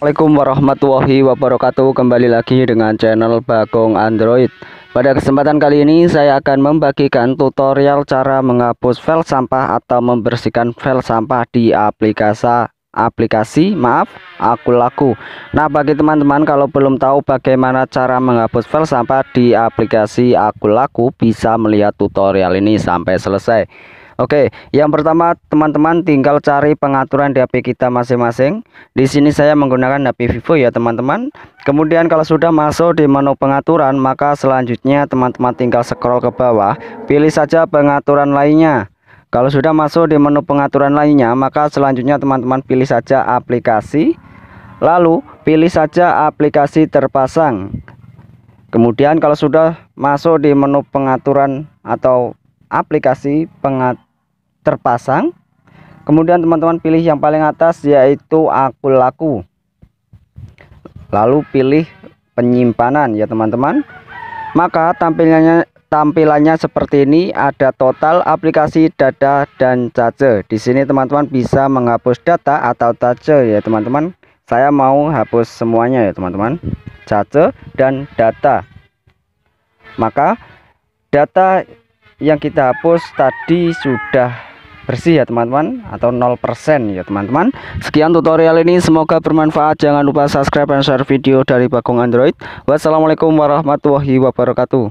Assalamualaikum warahmatullahi wabarakatuh Kembali lagi dengan channel Bagong Android Pada kesempatan kali ini saya akan membagikan tutorial cara menghapus file sampah atau membersihkan file sampah di aplikasi aplikasi maaf aku laku Nah bagi teman-teman kalau belum tahu bagaimana cara menghapus file sampah di aplikasi aku laku bisa melihat tutorial ini sampai selesai Oke, yang pertama teman-teman tinggal cari pengaturan di HP kita masing-masing. Di sini saya menggunakan HP Vivo ya teman-teman. Kemudian kalau sudah masuk di menu pengaturan, maka selanjutnya teman-teman tinggal scroll ke bawah, pilih saja pengaturan lainnya. Kalau sudah masuk di menu pengaturan lainnya, maka selanjutnya teman-teman pilih saja aplikasi. Lalu pilih saja aplikasi terpasang. Kemudian kalau sudah masuk di menu pengaturan atau aplikasi pengaturan terpasang kemudian teman-teman pilih yang paling atas yaitu aku laku lalu pilih penyimpanan ya teman-teman maka tampilannya tampilannya seperti ini ada total aplikasi data dan charge di sini teman-teman bisa menghapus data atau charge ya teman-teman saya mau hapus semuanya ya teman-teman charge dan data maka data yang kita hapus tadi sudah bersih ya teman-teman atau 0% ya teman-teman sekian tutorial ini semoga bermanfaat jangan lupa subscribe dan share video dari Bagong Android wassalamualaikum warahmatullahi wabarakatuh